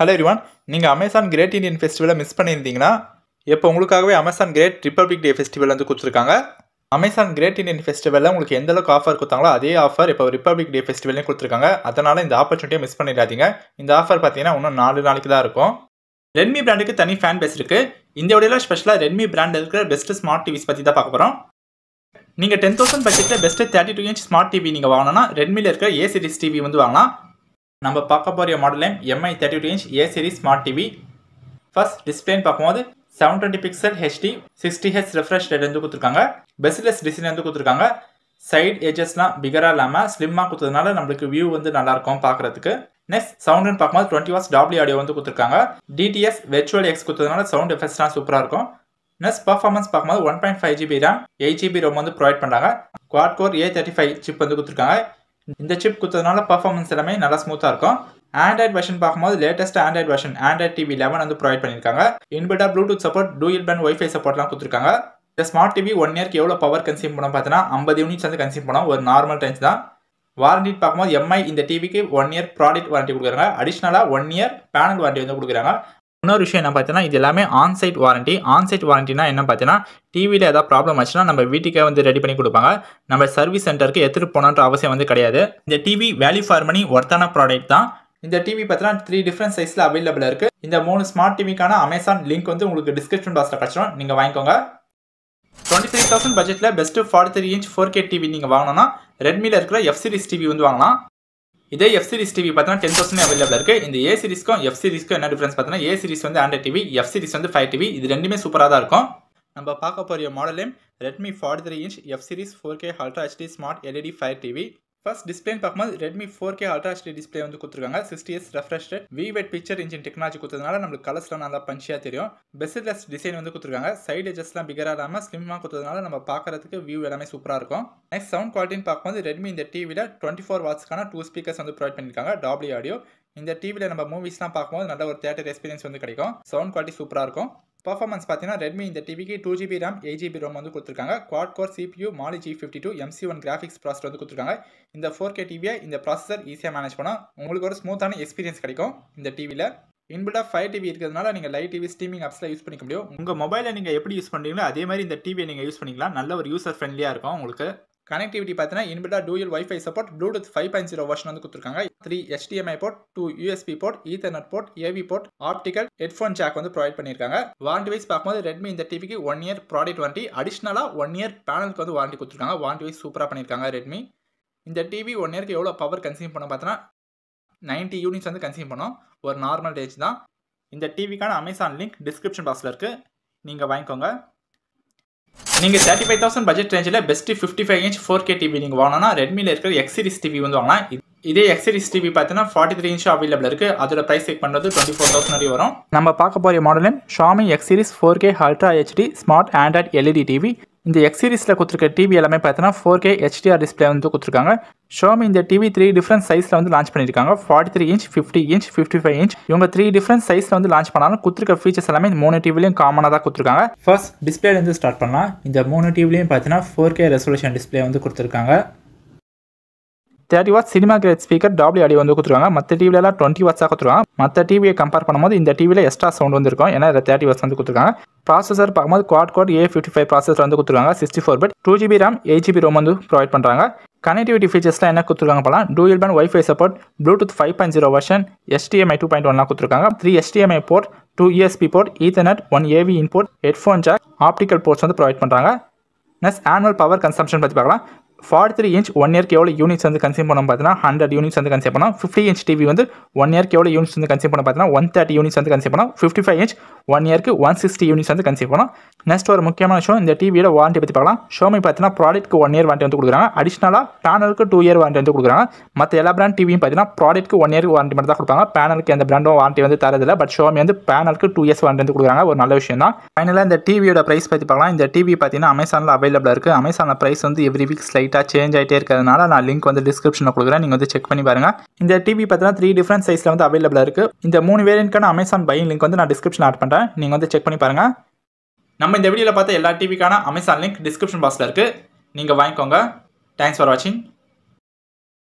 hello everyone நீங்கள் Amazon great Indian ஃபெஸ்டிவலை miss பண்ணியிருந்தீங்கன்னா இப்போ உங்களுக்காகவே Amazon great republic day festival வந்து கொடுத்துருக்காங்க அமேசான் கிரேட் இண்டியன் ஃபெஸ்டிவலில் உங்களுக்கு எந்த அளவுக்கு ஆஃபர் கொடுத்தாங்களோ அதே ஆஃபர் இப்போ ரிப்பப்ளிக் டே ஃபெஸ்டிவலையும் கொடுத்துருக்காங்க அதனால் இந்த ஆப்பர்ச்சுனிட்டியை மிஸ் பண்ணிடாதீங்க இந்த ஆஃபர் பார்த்தீங்கன்னா இன்னும் நாலு நாளைக்கு தான் இருக்கும் ரெட்மி பிராண்டுக்கு தனி ஃபேன் பேஸ் இருக்குது இந்த வீடியோவில் ஸ்பெஷலாக ரெட்மி பிராண்ட் இருக்கிற பெஸ்ட்டு ஸ்மார்ட் டிவிஸ் பற்றி தான் பார்க்க போகிறோம் நீங்கள் டென் தௌசண்ட் பட்ஜெட்டில் best thirty two inch smart TV நீங்கள் வாங்கினா ரெட்மியில் இருக்கிற ஏ சீரிஸ் டிவி வந்து வாங்கலாம் நம்ம பார்க்க போகிற model name MI thirty two inch A series smart TV first டிஸ்பிளேன்னு பார்க்கும்போது seven twenty pixel HD sixty H refresh rate வந்து கொடுத்துருக்காங்க பெஸ்ட்லெஸ் டிசைன் வந்து கொடுத்துருக்காங்க சைட் ஏஜஸ்லாம் பிகராக இல்லாமல் ஸ்லிம்மாக கொடுத்ததுனால நம்மளுக்கு வியூ வந்து நல்லாயிருக்கும் பார்க்குறதுக்கு நெக்ஸ்ட் சவுண்டுன்னு பார்க்கும்போது டுவெண்ட்டி வாஸ் டபிள்யூ ஆடியோ வந்து கொடுத்துருக்காங்க டிடிஎஸ் வெர்ச்சுவல் எக்ஸ் கொடுத்ததுனால சவுண்ட் எஃபெக்ட்ஸ்லாம் சூப்பராக இருக்கும் நெக்ஸ்ட் பர்ஃபார்மன்ஸ் பார்க்கும்போது one point five GB RAM eight GB ROM வந்து ப்ரொவைட் பண்ணுறாங்க quad core A thirty five chip வந்து கொடுத்துருக்காங்க இந்த சிப் குத்ததுனால பர்ஃபார்மன்ஸ் எல்லாமே நல்லா ஸ்மூத்தாக இருக்கும் ஆண்ட்ராய்ட் வெர்ஷன் பார்க்கும்போது latest Android version Android TV eleven வந்து ப்ரொவைட் பண்ணியிருக்காங்க இன்பிட்டா Bluetooth support dual band WiFi சப்போர்ட்லாம் கொடுத்துருக்காங்க இந்த ஸ்மார்ட் டிவி ஒன் இயர்க்கு எவ்வளோ பவர் கன்சியூம் பண்ணும் பார்த்தீங்கன்னா ஐம்பது யூனிட்ஸ் வந்து கன்சியூம் பண்ணோம் ஒரு நார்மல் டைம்ஸ் தான் வாரண்டி பார்க்கும்போது எம்ஐ இந்த டிவிக்கு ஒன் இயர் ப்ராடக்ட் வாரண்டி கொடுக்குறாங்க அடிஷ்னலாக ஒன் இயர் பேனல் வாரண்டி வந்து கொடுக்குறாங்க இன்னொரு விஷயம் என்ன பார்த்தீங்கன்னா இது எல்லாமே ஆன்சைட் வாரண்ட்டி ஆன்சைட் வாரண்ட்டினா என்ன பார்த்தீங்கன்னா டிவியில் ஏதாவது ப்ராப்ளம் ஆச்சுன்னா நம்ம வீட்டுக்கே வந்து ரெடி பண்ணி கொடுப்பாங்க நம்ம சர்வீஸ் சென்டருக்கு எடுத்துகிட்டு போகணுன்ற அவசியம் வந்து கிடையாது இந்த டிவி வேல்யூ ஃபார் மணி ஒர்த்தான ப்ராடக்ட் தான் இந்த டிவி பார்த்தீங்கன்னா த்ரீ டிஃப்ரெண்ட் சைஸில் அவைலபிளாக இருக்குது இந்த மூணு ஸ்மார்ட் டிவிக்கான அமேசான் லிங்க் வந்து உங்களுக்கு டிஸ்கிரிப்ஷன் பாக்ஸில் கிடச்சிடும் நீங்கள் வாங்கிக்கோங்க டுவெண்ட்டி த்ரீ தௌசண்ட் பட்ஜெட்டில் best forty three inch four K TV நீங்கள் வாங்கினோன்னா ரெட்மியில் இருக்கிற எஃப் சீரிஸ் டிவி வந்து வாங்கலாம் இதே எஃப் சீரிஸ் டிவி பார்த்தீங்கன்னா டென் தௌசண்ட் அவைலபிள் இருக்குது இந்த ஏ சீரிஸ்க்கும் எஃப் சீரிஸ்க்கும் என்ன டிஃபரன்ஸ் பார்த்தீங்கன்னா ஏ சீரிஸ் வந்து ஆண்ட்ராய்ட் டிவி எஃப் சீரிஸ் வந்து ஃபைவ் டிவி இது ரெண்டுமே சூப்பராக தான் இருக்கும் நம்ம பார்க்க போகிற மாடலும் Redmi forty three inch F series four K ultra HD smart LED Fire TV first டிஸ்பிளேன்னு பார்க்கும்போது Redmi four K ultra HD display வந்து கொடுத்துருக்காங்க sixty S refresh vivid picture engine technology கொடுத்ததுனால நம்மளுக்கு கலர்ஸ்லாம் நல்லா பஞ்சியாக தெரியும் லெஸ் டிசைன் வந்து கொடுத்துருக்காங்க சைடு எஜஸ்லாம் பிகராக இல்லாமல் ஸ்லிம்மாக கொடுத்ததுனால நம்ம பார்க்குறதுக்கு வியூ எல்லாமே சூப்பராக இருக்கும் நெக்ஸ்ட் சவுண்ட் குவாலிட்டின்னு பார்க்கும்போது ரெட்மி இந்த டிவியில் டுவெண்ட்டி ஃபோர் வாட்ஸ்க்கான டூ ஸ்பீக்கர்ஸ் வந்து ப்ரொவைட் பண்ணியிருக்காங்க டாப்ளி ஆடியோ இந்த டிவியில் நம்ம மூவிஸ்லாம் பார்க்கும்போது நல்ல ஒரு தேட்டர் எக்ஸ்பீரியன்ஸ் வந்து கிடைக்கும் சவுண்ட் குவாலிட்டி சூப்பராக இருக்கும் பர்ஃபார்மன்ஸ் பார்த்தீங்கன்னா ரெட்மி இந்த டிவிக்கு two GB RAM eight GB ROM வந்து கொடுத்துருக்காங்க quad core CPU Mali G fifty two MC one graphics processor வந்து கொடுத்துருக்காங்க இந்த ஃபோர் கே டிவியை இந்த ப்ராசஸர் ஈஸியாக மேனேஜ் பண்ணால் உங்களுக்கு ஒரு ஸ்மூத்தான எக்ஸ்பீரியன்ஸ் கிடைக்கும் இந்த டிவியில் இன்புட்டாக ஃபைவ் டிவி இருக்கிறதுனால நீங்கள் லைட் டிவி ஸ்ட்ரீமிங் ஆப்ஸில் யூஸ் பண்ணிக்க முடியும் உங்கள் மொபைலை நீங்கள் எப்படி யூஸ் பண்ணுறீங்களோ அதே மாதிரி இந்த டிவியை நீங்கள் யூஸ் பண்ணிக்கலாம் நல்ல ஒரு யூசர் ஃப்ரெண்ட்லியாக இருக்கும் உங்களுக்கு கனெக்டிவிட்டி பார்த்தீங்கன்னா இன்பிடா dual WiFi support Bluetooth five point zero version வந்து கொடுத்துருக்காங்க three HDMI port two USB port ethernet port AV port optical headphone jack வந்து ப்ரொவைட் பண்ணியிருக்காங்க வாரண்டி வைஸ் பார்க்கும்போது ரெட்மி இந்த டிவிக்கு ஒன் இயர் ப்ராடக்ட் வாரண்டி அடிஷ்னலாக ஒன் இயர் பேனலுக்கு வந்து வாரண்டி கொடுத்துருக்காங்க வாரண்டி வைஸ் சூப்பராக பண்ணியிருக்காங்க ரெட்மி இந்த டிவி ஒன் இயருக்கு எவ்வளோ பவர் கன்சியூம் பண்ண பார்த்தோன்னா நைன்ட்டி யூனிட்ஸ் வந்து கன்சியூம் பண்ணோம் ஒரு நார்மல் ரேஞ்ச் தான் இந்த டிவிக்கான அமேசான் லிங்க் டிஸ்கிரிப்ஷன் பாக்ஸில் இருக்குது நீங்கள் வாங்கிக்கோங்க நீங்கள் தேர்ட்டி ஃபைவ் தௌசண்ட் பட்ஜெட் ரேஞ்சில் best fifty five inch four K TV நீங்கள் வாங்கினா ரெட்மியில் இருக்கிற எக்ஸ் சீரிஸ் டிவி வந்து இது இதே எக்ஸ் சீரிஸ் டிவி பார்த்தீங்கன்னா ஃபார்ட்டி த்ரீ இன்ச் அவைலபிள் இருக்குது அதோட ப்ரைஸ் செக் பண்ணுறது டுவெண்ட்டி ஃபோர் தௌசண்ட் வரையும் வரும் நம்ம பார்க்க போகிற மாடலின் Xiaomi X series four K ultra HD smart Android LED TV இந்த எக்ஸ் சீரிஸில் கொடுத்துருக்க டிவி எல்லாமே பார்த்தீங்கன்னா ஃபோர் கே ஹெச்டிஆர் டிஸ்பிளே வந்து கொடுத்துருக்காங்க ஷோமி இந்த டிவி த்ரீ டிஃப்ரெண்ட் சைஸில் வந்து லான்ச் பண்ணியிருக்காங்க forty three inch fifty inch fifty five inch இவங்க த்ரீ டிஃப்ரெண்ட் சைஸில் வந்து லான்ச் பண்ணாலும் கொடுத்துருக்க ஃபீச்சர்ஸ் எல்லாமே இந்த மூணு டிவிலையும் காமனாக தான் கொடுத்துருக்காங்க ஃபர்ஸ்ட் டிஸ்பிளேலேருந்து ஸ்டார்ட் பண்ணலாம் இந்த மூணு டிவிலையும் பார்த்தீங்கன்னா ஃபோர் கே ரெசல்யூஷன் டிஸ்பிளே வந்து கொடுத்துருக்காங்க thirty watts cinema grade speaker அடி வந்து கொடுத்துருவாங்க மற்ற டிவிலலாம் டுவெண்ட்டி வாட்ஸாக கொடுத்துருவாங்க மற்ற டிவியை கம்பேர் பண்ணும்போது இந்த டிவியில் எக்ஸ்ட்ரா சவுண்ட் வந்துருக்கும் ஏன்னா இதில் தேர்ட்டி வாட்ஸ் வந்து கொடுத்துருக்காங்க ப்ராசஸர் பார்க்கும்போது quad core A fifty five processor வந்து கொடுத்துருவாங்க sixty four but two GB RAM eight GB ROM வந்து ப்ரொவைட் பண்ணுறாங்க கனெக்டிவிட்டி ஃபீச்சர்ஸ்லாம் என்ன கொடுத்துருக்காங்க பார்க்கலாம் dual band wifi support Bluetooth five point zero version HDMI two point ஒன்லாம் கொடுத்துருக்காங்க three HDMI port two USB port ethernet one AV in port headphone jack optical ports வந்து provide பண்ணுறாங்க நெக்ஸ்ட் ஆனுவல் பவர் கன்சம்ஷன் பற்றி பார்க்கலாம் forty three inch one இயர்க்கு எவ்வளோ units வந்து consume பண்ண பார்த்தீங்கன்னா ஹண்ட்ரட் யூனிட்ஸ் வந்து கன்சியூம் பண்ணால் ஃபிஃப்டி இன்ச் டிவி வந்து ஒன் இயர்க்கு எவ்வளோ யூனிட்ஸ் வந்து கன்சியூம் பண்ண பார்த்தீங்கன்னா ஒன் தேர்ட்டி யூனிட்ஸ் வந்து கன்சியூம் பண்ணால் ஃபிஃப்டி ஃபைவ் இன்ச் ஒன் இயர்க்கு ஒன் சிக்ஸ்டி யூனிட்ஸ் வந்து கன்சியூம் பண்ணுவோம் நெக்ஸ்ட் ஒரு முக்கியமான விஷயம் இந்த டிவியோட வாரண்ட்டி பற்றி பார்க்கலாம் ஷோமி பார்த்தீங்கன்னா ப்ராடக்ட்க்கு ஒன் இயர் வாரண்ட்டி வந்து கொடுக்குறாங்க அடிஷனலாக பேனலுக்கு டூ இயர் வாரண்ட்டி வந்து கொடுக்குறாங்க மற்ற எல்லா பிராண்ட் டிவியும் பார்த்தீங்கன்னா ப்ராடக்ட்க்கு ஒன் இயர்க்கு வாரண்ட்டி மட்டும் தான் கொடுப்பாங்க பேனலுக்கு எந்த பிராண்டும் வாரண்ட்டி வந்து தரதில்ல பட் ஷோமி வந்து பேனலுக்கு டூ இயர்ஸ் வாரண்ட்டி வந்து கொடுக்குறாங்க ஒரு நல்ல விஷயம் தான் ஃபைனலாக இந்த டிவியோட ப்ரைஸ் பற்றி பார்க்கலாம் இந்த டிவி பார்த்தீங்கன்னா அமேசானில் அவைலபிள் இருக்குது அமேசானில் ப்ரைஸ் வந்து எவ்ரி வீக் ஸ்லை லைட்டாக சேஞ்ச் ஆகிட்டே இருக்கிறதுனால நான் லிங்க் வந்து டிஸ்கிரிப்ஷனில் கொடுக்குறேன் நீங்கள் வந்து செக் பண்ணி பாருங்கள் இந்த டிவி பார்த்தீங்கன்னா த்ரீ டிஃப்ரெண்ட் சைஸில் வந்து அவைலபிளாக இருக்குது இந்த மூணு வேரியன்ட்கான அமேசான் பையன் லிங்க் வந்து நான் டிஸ்கிரிப்ஷன் ஆட் பண்ணுறேன் நீங்கள் வந்து செக் பண்ணி பாருங்கள் நம்ம இந்த வீடியோவில் பார்த்த எல்லா டிவிக்கான அமேசான் லிங்க் டிஸ்கிரிப்ஷன் பாக்ஸில் இருக்குது நீங்கள் வாங்கிக்கோங்க தேங்க்ஸ் ஃபார் வாட்சிங்